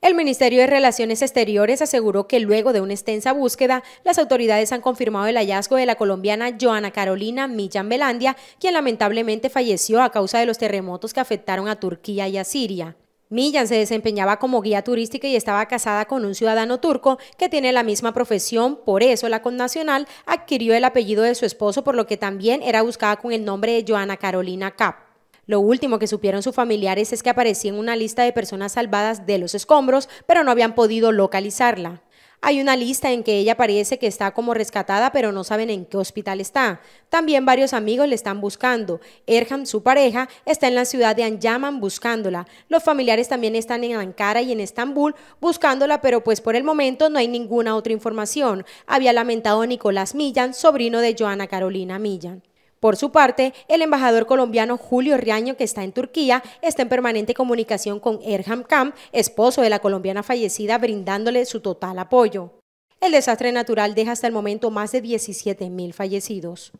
El Ministerio de Relaciones Exteriores aseguró que luego de una extensa búsqueda, las autoridades han confirmado el hallazgo de la colombiana Joana Carolina Millán Belandia, quien lamentablemente falleció a causa de los terremotos que afectaron a Turquía y a Siria. Millán se desempeñaba como guía turística y estaba casada con un ciudadano turco que tiene la misma profesión, por eso la connacional adquirió el apellido de su esposo, por lo que también era buscada con el nombre de Joana Carolina Cap. Lo último que supieron sus familiares es que aparecía en una lista de personas salvadas de los escombros, pero no habían podido localizarla. Hay una lista en que ella parece que está como rescatada, pero no saben en qué hospital está. También varios amigos le están buscando. Erham, su pareja, está en la ciudad de Anjaman buscándola. Los familiares también están en Ankara y en Estambul buscándola, pero pues por el momento no hay ninguna otra información. Había lamentado Nicolás Millán, sobrino de Joana Carolina Millán. Por su parte, el embajador colombiano Julio Riaño, que está en Turquía, está en permanente comunicación con Erham Kamp, esposo de la colombiana fallecida, brindándole su total apoyo. El desastre natural deja hasta el momento más de 17.000 fallecidos.